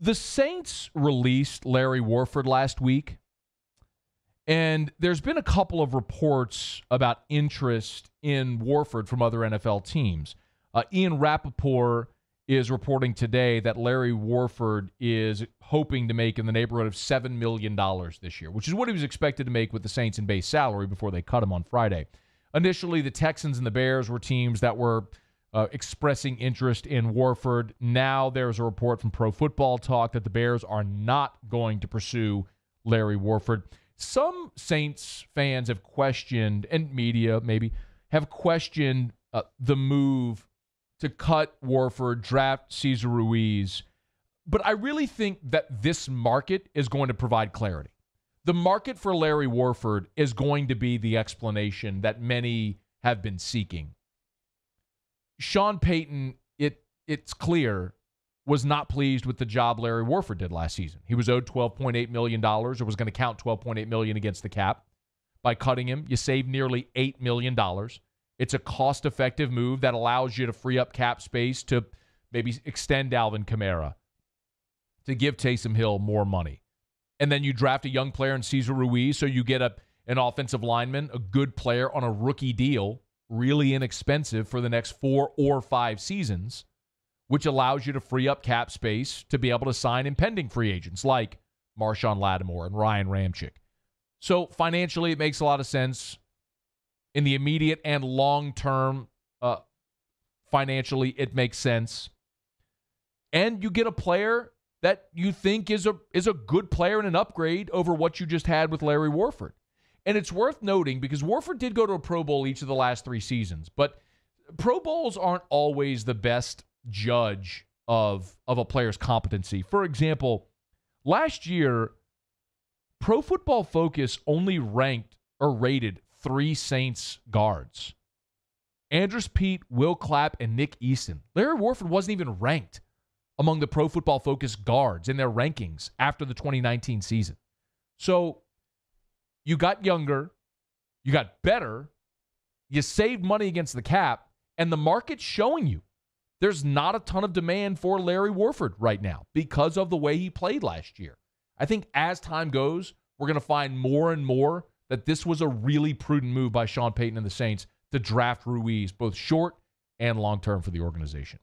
The Saints released Larry Warford last week, and there's been a couple of reports about interest in Warford from other NFL teams. Uh, Ian Rappaport is reporting today that Larry Warford is hoping to make in the neighborhood of $7 million this year, which is what he was expected to make with the Saints in base salary before they cut him on Friday. Initially, the Texans and the Bears were teams that were uh, expressing interest in Warford. Now there's a report from Pro Football Talk that the Bears are not going to pursue Larry Warford. Some Saints fans have questioned, and media maybe, have questioned uh, the move to cut Warford, draft Cesar Ruiz. But I really think that this market is going to provide clarity. The market for Larry Warford is going to be the explanation that many have been seeking Sean Payton, it it's clear, was not pleased with the job Larry Warford did last season. He was owed $12.8 million or was going to count $12.8 against the cap. By cutting him, you save nearly $8 million. It's a cost effective move that allows you to free up cap space to maybe extend Alvin Kamara, to give Taysom Hill more money. And then you draft a young player in Cesar Ruiz, so you get a, an offensive lineman, a good player on a rookie deal really inexpensive for the next four or five seasons, which allows you to free up cap space to be able to sign impending free agents like Marshawn Lattimore and Ryan Ramchick. So financially, it makes a lot of sense. In the immediate and long term, uh, financially, it makes sense. And you get a player that you think is a is a good player and an upgrade over what you just had with Larry Warford. And it's worth noting because Warford did go to a Pro Bowl each of the last three seasons, but Pro Bowls aren't always the best judge of, of a player's competency. For example, last year, Pro Football Focus only ranked or rated three Saints guards Andrus Pete, Will Clapp, and Nick Easton. Larry Warford wasn't even ranked among the Pro Football Focus guards in their rankings after the 2019 season. So you got younger, you got better, you saved money against the cap, and the market's showing you there's not a ton of demand for Larry Warford right now because of the way he played last year. I think as time goes, we're going to find more and more that this was a really prudent move by Sean Payton and the Saints to draft Ruiz, both short and long term for the organization.